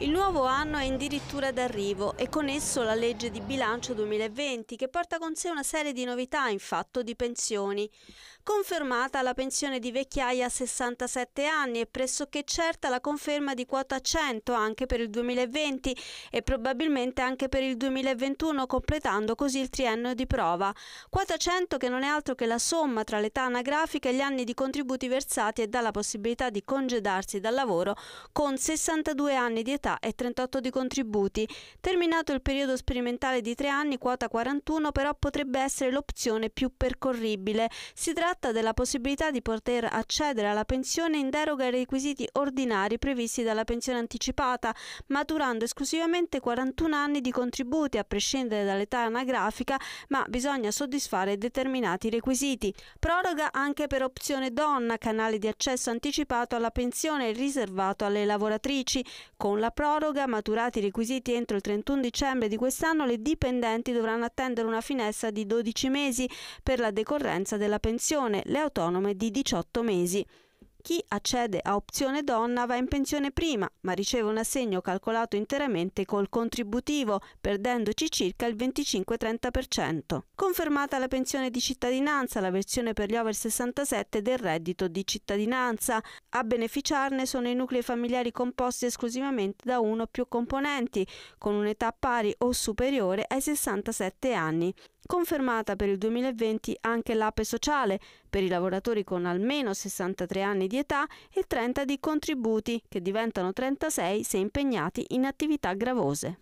Il nuovo anno è addirittura d'arrivo e con esso la legge di bilancio 2020 che porta con sé una serie di novità in fatto di pensioni. Confermata la pensione di vecchiaia a 67 anni e pressoché certa la conferma di quota 100 anche per il 2020 e probabilmente anche per il 2021 completando così il triennio di prova. Quota 100 che non è altro che la somma tra l'età anagrafica e gli anni di contributi versati e dà la possibilità di congedarsi dal lavoro con 62 anni di età indennità e 38 di contributi. Terminato il periodo sperimentale di tre anni, quota 41 però potrebbe essere l'opzione più percorribile. Si tratta della possibilità di poter accedere alla pensione in deroga ai requisiti ordinari previsti dalla pensione anticipata, maturando esclusivamente 41 anni di contributi a prescindere dall'età anagrafica, ma bisogna soddisfare determinati requisiti. Proroga anche per opzione donna, canale di accesso anticipato alla pensione riservato alle lavoratrici, con la proroga, maturati i requisiti entro il 31 dicembre di quest'anno, le dipendenti dovranno attendere una finestra di 12 mesi per la decorrenza della pensione, le autonome di 18 mesi chi accede a opzione donna va in pensione prima, ma riceve un assegno calcolato interamente col contributivo, perdendoci circa il 25-30%. Confermata la pensione di cittadinanza, la versione per gli over 67 del reddito di cittadinanza. A beneficiarne sono i nuclei familiari composti esclusivamente da uno o più componenti, con un'età pari o superiore ai 67 anni. Confermata per il 2020 anche l'APE sociale per i lavoratori con almeno 63 anni di età e 30 di contributi, che diventano 36 se impegnati in attività gravose.